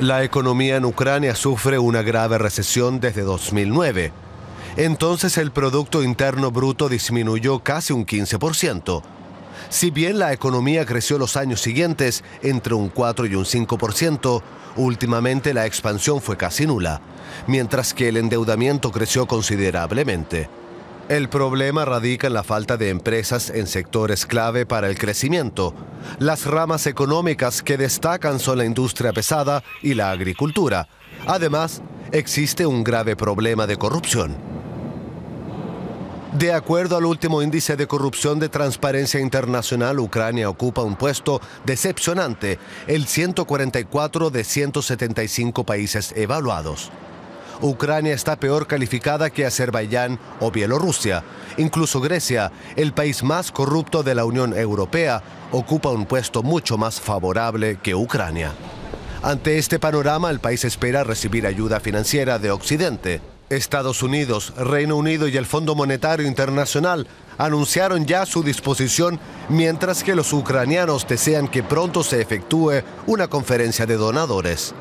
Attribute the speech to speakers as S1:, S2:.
S1: La economía en Ucrania sufre una grave recesión desde 2009. Entonces el Producto Interno Bruto disminuyó casi un 15%. Si bien la economía creció los años siguientes entre un 4 y un 5%, últimamente la expansión fue casi nula, mientras que el endeudamiento creció considerablemente. El problema radica en la falta de empresas en sectores clave para el crecimiento. Las ramas económicas que destacan son la industria pesada y la agricultura. Además, existe un grave problema de corrupción. De acuerdo al último índice de corrupción de Transparencia Internacional, Ucrania ocupa un puesto decepcionante, el 144 de 175 países evaluados. Ucrania está peor calificada que Azerbaiyán o Bielorrusia. Incluso Grecia, el país más corrupto de la Unión Europea, ocupa un puesto mucho más favorable que Ucrania. Ante este panorama, el país espera recibir ayuda financiera de Occidente. Estados Unidos, Reino Unido y el Fondo Monetario Internacional anunciaron ya su disposición, mientras que los ucranianos desean que pronto se efectúe una conferencia de donadores.